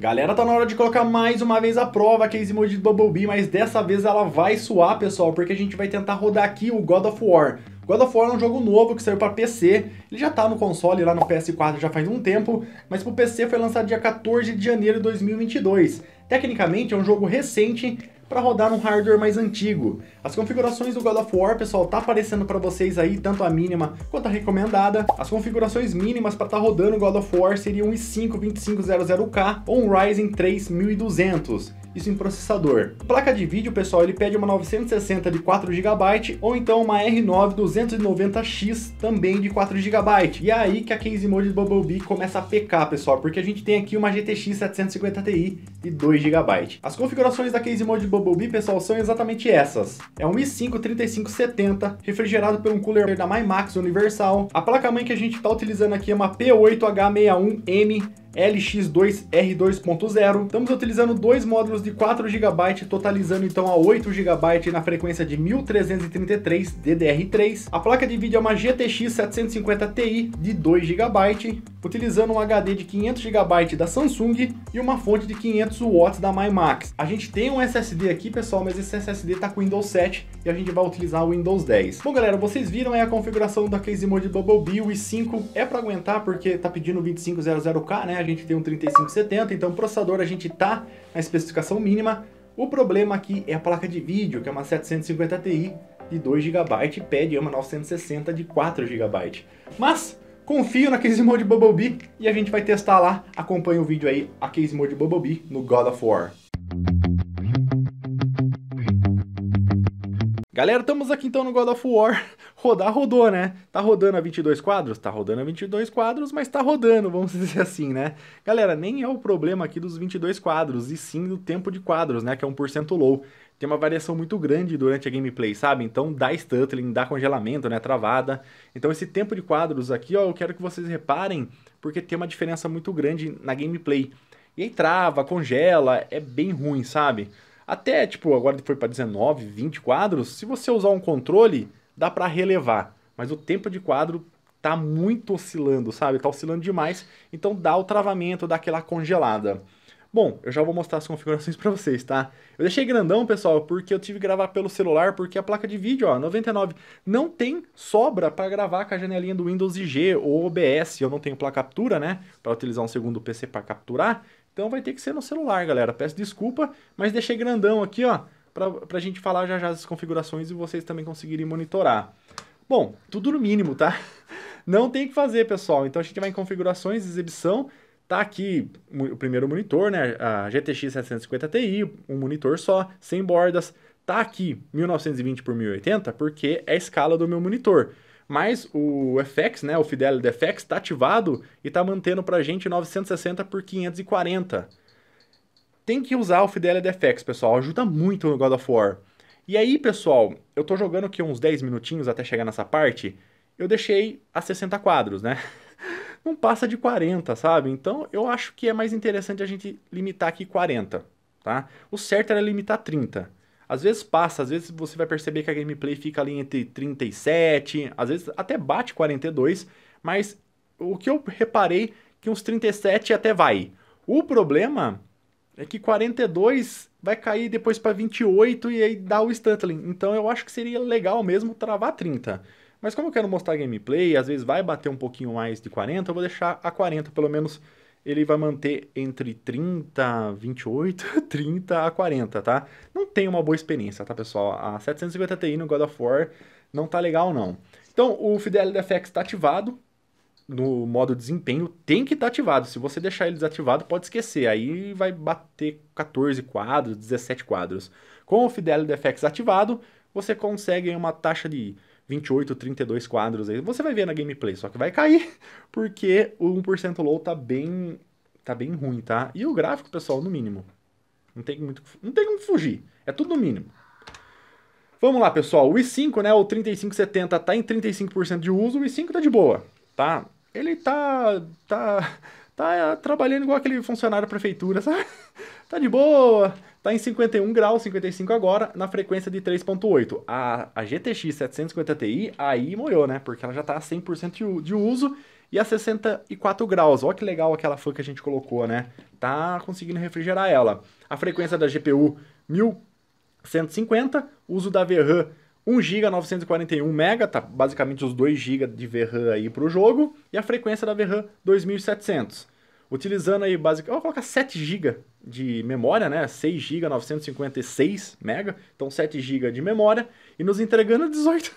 Galera, tá na hora de colocar mais uma vez à prova a case mode do Bumblebee, mas dessa vez ela vai suar, pessoal, porque a gente vai tentar rodar aqui o God of War. God of War é um jogo novo que saiu para PC, ele já tá no console lá no PS4 já faz um tempo, mas pro PC foi lançado dia 14 de janeiro de 2022. Tecnicamente é um jogo recente para rodar um hardware mais antigo. As configurações do God of War, pessoal, tá aparecendo para vocês aí, tanto a mínima quanto a recomendada. As configurações mínimas para estar tá rodando o God of War seriam um i5 2500K ou um Ryzen 3200 isso em processador. Placa de vídeo, pessoal, ele pede uma 960 de 4 GB ou então uma R9 290X também de 4 GB. E é aí que a case mode do Bumblebee começa a pecar, pessoal, porque a gente tem aqui uma GTX 750 Ti de 2 GB. As configurações da case mode do Bumblebee, pessoal, são exatamente essas. É um i5 3570 refrigerado por um cooler da MyMax Universal. A placa-mãe que a gente está utilizando aqui é uma P8H61M LX2R2.0. Estamos utilizando dois módulos de 4 GB, totalizando então a 8 GB na frequência de 1333 DDR3. A placa de vídeo é uma GTX 750 Ti de 2 GB utilizando um HD de 500 GB da Samsung e uma fonte de 500 watts da MyMax. A gente tem um SSD aqui, pessoal, mas esse SSD tá com Windows 7 e a gente vai utilizar o Windows 10. Bom, galera, vocês viram aí a configuração da Case Mode Bumblebee, o i5 é para aguentar porque tá pedindo 2500K, né? A gente tem um 3570, então o processador a gente tá na especificação mínima. O problema aqui é a placa de vídeo, que é uma 750 Ti de 2 GB e pede uma 960 de 4 GB. Mas confio na Case Mode Bubble Bee e a gente vai testar lá. Acompanha o vídeo aí, a Case Mode Bubble Bee no God of War. Galera, estamos aqui então no God of War. Rodar rodou, né? Tá rodando a 22 quadros? Tá rodando a 22 quadros, mas tá rodando, vamos dizer assim, né? Galera, nem é o problema aqui dos 22 quadros, e sim do tempo de quadros, né? Que é um porcento low. Tem uma variação muito grande durante a gameplay, sabe? Então dá stuttering, dá congelamento, né? Travada. Então esse tempo de quadros aqui, ó, eu quero que vocês reparem, porque tem uma diferença muito grande na gameplay. E aí trava, congela, é bem ruim, sabe? Até, tipo, agora foi para 19, 20 quadros, se você usar um controle, dá para relevar. Mas o tempo de quadro tá muito oscilando, sabe? Tá oscilando demais, então dá o travamento, dá aquela congelada. Bom, eu já vou mostrar as configurações para vocês, tá? Eu deixei grandão, pessoal, porque eu tive que gravar pelo celular, porque a placa de vídeo, ó, 99, não tem sobra para gravar com a janelinha do Windows IG ou OBS. Eu não tenho placa captura, né, para utilizar um segundo PC para capturar. Então vai ter que ser no celular, galera. Peço desculpa, mas deixei grandão aqui, ó, para a gente falar já já as configurações e vocês também conseguirem monitorar. Bom, tudo no mínimo, tá? Não tem que fazer, pessoal. Então a gente vai em configurações, exibição, tá aqui o primeiro monitor, né, a GTX 750 Ti, um monitor só, sem bordas, Tá aqui 1920 por 1080 porque é a escala do meu monitor. Mas o FX, né, o Fidelity FX, está ativado e está mantendo para a gente 960 por 540. Tem que usar o Fidelity FX, pessoal. Ajuda muito no God of War. E aí, pessoal, eu tô jogando aqui uns 10 minutinhos até chegar nessa parte. Eu deixei a 60 quadros, né? Não passa de 40, sabe? Então eu acho que é mais interessante a gente limitar aqui 40, tá? O certo era limitar 30. Às vezes passa, às vezes você vai perceber que a gameplay fica ali entre 37, às vezes até bate 42, mas o que eu reparei que uns 37 até vai. O problema é que 42 vai cair depois para 28 e aí dá o stuntling. Então eu acho que seria legal mesmo travar 30. Mas como eu quero mostrar gameplay, às vezes vai bater um pouquinho mais de 40, eu vou deixar a 40 pelo menos ele vai manter entre 30, 28, 30 a 40, tá? Não tem uma boa experiência, tá, pessoal? A 750 Ti no God of War não tá legal, não. Então, o Fidelity FX tá ativado no modo desempenho, tem que estar tá ativado. Se você deixar ele desativado, pode esquecer. Aí vai bater 14 quadros, 17 quadros. Com o Fidelity FX ativado, você consegue uma taxa de 28, 32 quadros aí. Você vai ver na gameplay, só que vai cair, porque o 1% low tá bem, tá bem ruim, tá? E o gráfico, pessoal, no mínimo. Não tem, muito, não tem como fugir. É tudo no mínimo. Vamos lá, pessoal. O i5, né, o 3570 tá em 35% de uso, o i5 tá de boa, tá? Ele tá tá tá é, trabalhando igual aquele funcionário da prefeitura, sabe? Tá de boa, tá em 51 graus, 55 agora, na frequência de 3.8. A, a GTX 750 Ti aí molhou, né? Porque ela já tá a 100% de uso e a 64 graus. Olha que legal aquela fã que a gente colocou, né? Tá conseguindo refrigerar ela. A frequência da GPU 1150, uso da VRAM 1 GB 941 MB, tá basicamente os 2 GB de VRAM aí para o jogo, e a frequência da VRAM 2700. Utilizando aí basicamente, eu vou colocar 7 GB de memória, né? 6 GB 956 MB, então 7 GB de memória e nos entregando 18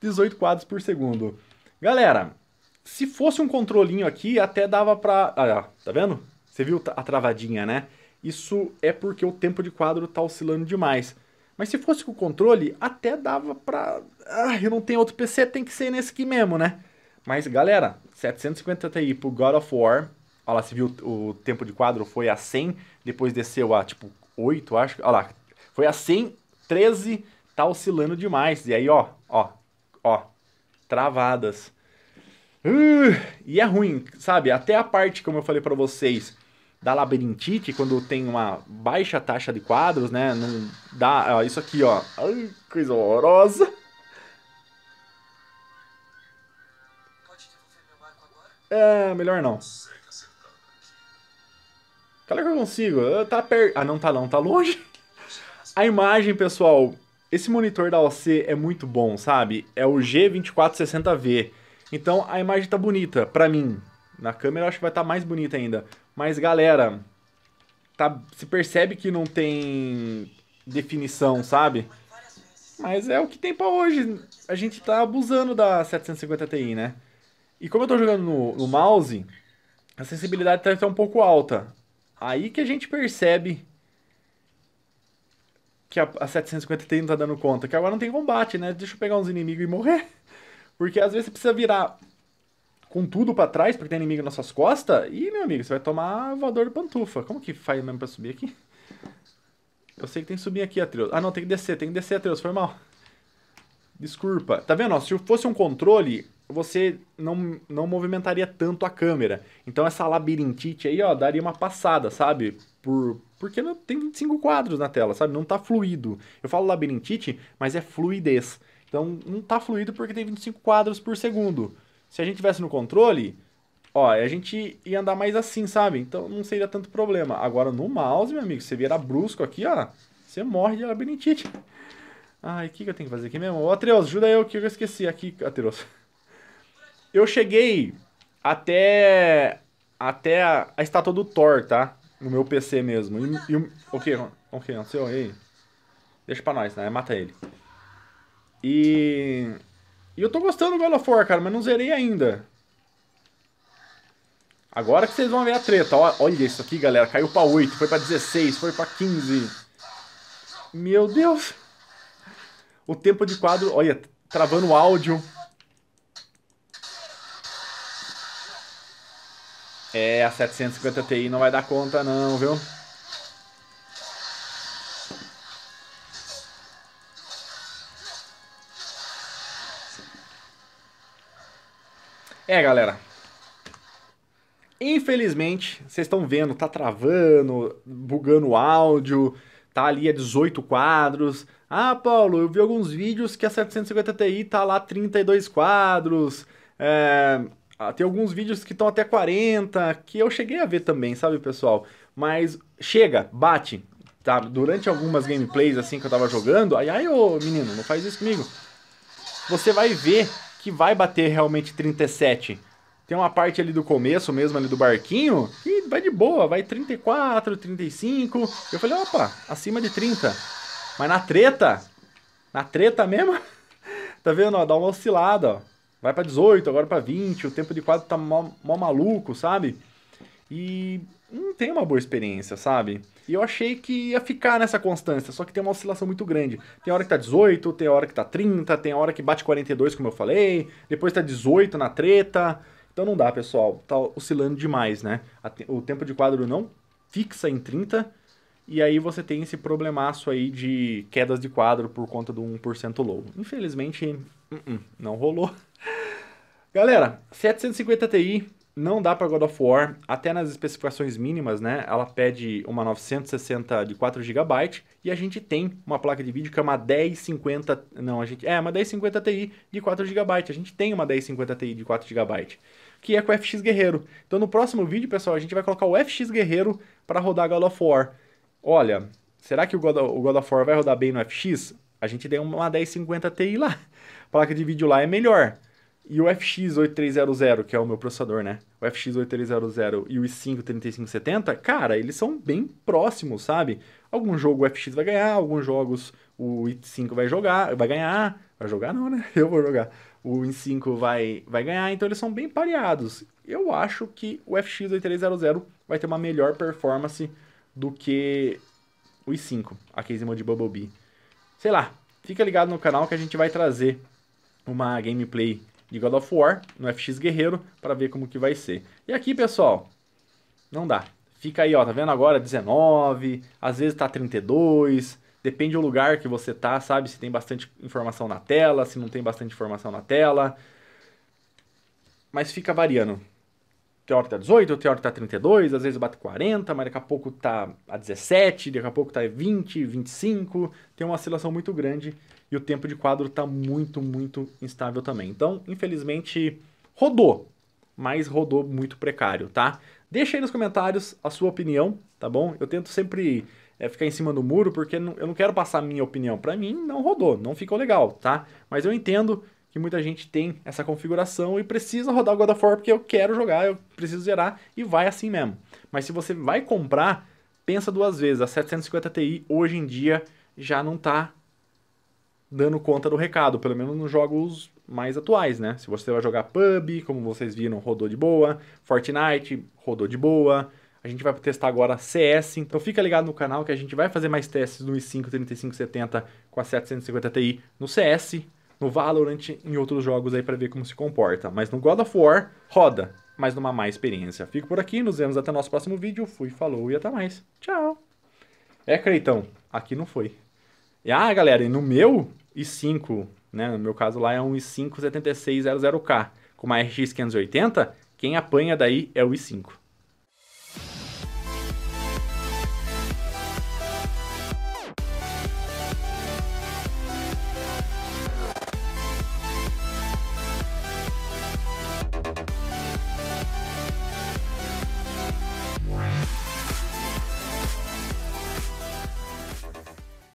18 quadros por segundo. Galera, se fosse um controlinho aqui, até dava para, ah, tá vendo? Você viu a travadinha, né? Isso é porque o tempo de quadro tá oscilando demais. Mas se fosse com controle, até dava pra. Ah, eu não tenho outro PC, tem que ser nesse aqui mesmo, né? Mas galera, 750 Ti pro God of War. Olha lá, você viu o tempo de quadro foi a 100, depois desceu a tipo 8, acho. Olha lá, foi a 100, 13, tá oscilando demais. E aí, ó, ó, ó, travadas. Uh, e é ruim, sabe? Até a parte, como eu falei para vocês, da labirintite, quando tem uma baixa taxa de quadros, né? Não dá. Ó, isso aqui, ó. Ai, coisa horrorosa. É, melhor não. Calma que eu consigo. Tá perto. Ah, não tá não, tá longe. A imagem, pessoal. Esse monitor da OC é muito bom, sabe? É o G2460V. Então a imagem tá bonita, pra mim. Na câmera eu acho que vai estar tá mais bonita ainda. Mas, galera, tá, se percebe que não tem definição, sabe? Mas é o que tem pra hoje. A gente tá abusando da 750 Ti, né? E como eu tô jogando no, no mouse, a sensibilidade tá, tá um pouco alta. Aí que a gente percebe que a, a 750 Ti não tá dando conta. Que agora não tem combate, né? Deixa eu pegar uns inimigos e morrer. Porque às vezes você precisa virar com tudo para trás, porque tem inimigo nas suas costas, e, meu amigo, você vai tomar voador de pantufa. Como que faz mesmo pra subir aqui? Eu sei que tem que subir aqui, Atreus. Ah, não, tem que descer, tem que descer, Atreus, foi mal. Desculpa. Tá vendo? se fosse um controle, você não, não movimentaria tanto a câmera. Então essa labirintite aí, ó, daria uma passada, sabe? Por, porque não, tem 25 quadros na tela, sabe? Não tá fluido. Eu falo labirintite, mas é fluidez. Então não tá fluido porque tem 25 quadros por segundo. Se a gente tivesse no controle, ó, a gente ia andar mais assim, sabe? Então não seria tanto problema. Agora no mouse, meu amigo, você virar brusco aqui, ó, você morre de labirintite. Ai, o que, que eu tenho que fazer aqui mesmo? Ô, Atreus, ajuda eu que eu esqueci aqui, Atreus. Eu cheguei até até a, a estátua do Thor, tá? No meu PC mesmo. E, o que o que aconteceu? sei. aí? Deixa pra nós, né? Mata ele. E e eu tô gostando do God of War, cara, mas não zerei ainda. Agora que vocês vão ver a treta. Olha isso aqui, galera. Caiu pra 8, foi pra 16, foi pra 15. Meu Deus. O tempo de quadro... Olha, travando o áudio. É, a 750 Ti não vai dar conta não, viu? É, galera. Infelizmente, vocês estão vendo, tá travando, bugando o áudio, tá ali a 18 quadros. Ah, Paulo, eu vi alguns vídeos que a 750 Ti tá lá 32 quadros. É, ah, tem alguns vídeos que estão até 40, que eu cheguei a ver também, sabe, pessoal? Mas chega, bate, tá? Durante algumas gameplays assim que eu tava jogando, aí aí ô menino, não faz isso comigo. Você vai ver que vai bater realmente 37. Tem uma parte ali do começo mesmo, ali do barquinho, que vai de boa, vai 34, 35. Eu falei, opa, acima de 30. Mas na treta, na treta mesmo, tá vendo? Ó, dá uma oscilada, ó. Vai pra 18, agora pra 20, o tempo de quadro tá mó, mó maluco, sabe? e não tem uma boa experiência, sabe? E eu achei que ia ficar nessa constância, só que tem uma oscilação muito grande. Tem hora que tá 18, tem hora que tá 30, tem hora que bate 42, como eu falei, depois tá 18 na treta. Então não dá, pessoal, tá oscilando demais, né? O tempo de quadro não fixa em 30, e aí você tem esse problemaço aí de quedas de quadro por conta do 1% low. Infelizmente, uh-uh, não rolou. Galera, 750 Ti não dá para God of War, até nas especificações mínimas, né? Ela pede uma 960 de 4 GB e a gente tem uma placa de vídeo que é uma 1050, não, a gente é uma 1050 Ti de 4 GB. A gente tem uma 1050 Ti de 4 GB, que é com o FX Guerreiro. Então no próximo vídeo, pessoal, a gente vai colocar o FX Guerreiro para rodar God of War. Olha, será que o God, o God of War vai rodar bem no FX? A gente tem uma 1050 Ti lá. A placa de vídeo lá é melhor. E o FX8300, que é o meu processador, né? O FX8300 e o i5-3570, cara, eles são bem próximos, sabe? Algum jogo o FX vai ganhar, alguns jogos o i5 vai jogar, vai ganhar. Vai jogar não, né? Eu vou jogar. O i5 vai, vai ganhar, então eles são bem pareados. Eu acho que o FX8300 vai ter uma melhor performance do que o i5, a case de Bubble Bee. Sei lá, fica ligado no canal que a gente vai trazer uma gameplay de God of War no FX Guerreiro para ver como que vai ser. E aqui, pessoal, não dá. Fica aí, ó, tá vendo agora 19, às vezes tá 32, depende do lugar que você tá, sabe? Se tem bastante informação na tela, se não tem bastante informação na tela. Mas fica variando tem hora que tá 18, tem hora que tá 32, às vezes bate 40, mas daqui a pouco tá a 17, daqui a pouco tá 20, 25. Tem uma oscilação muito grande e o tempo de quadro tá muito, muito instável também. Então, infelizmente, rodou, mas rodou muito precário, tá? Deixa aí nos comentários a sua opinião, tá bom? Eu tento sempre é, ficar em cima do muro, porque eu não quero passar a minha opinião. Para mim, não rodou, não ficou legal, tá? Mas eu entendo que muita gente tem essa configuração e precisa rodar o God of War porque eu quero jogar, eu preciso zerar e vai assim mesmo. Mas se você vai comprar, pensa duas vezes. A 750 Ti hoje em dia já não está dando conta do recado, pelo menos nos jogos mais atuais, né? Se você vai jogar PUB, como vocês viram, rodou de boa, Fortnite rodou de boa. A gente vai testar agora CS, então fica ligado no canal que a gente vai fazer mais testes no i5 3570 com a 750 Ti no CS no Valorant em outros jogos aí para ver como se comporta. Mas no God of War, roda, mas numa má experiência. Fico por aqui, nos vemos até o nosso próximo vídeo. Fui, falou e até mais. Tchau! É, Creitão, aqui não foi. E, ah, galera, e no meu i5, né, no meu caso lá é um i5 7600K, com uma RX 580, quem apanha daí é o i5.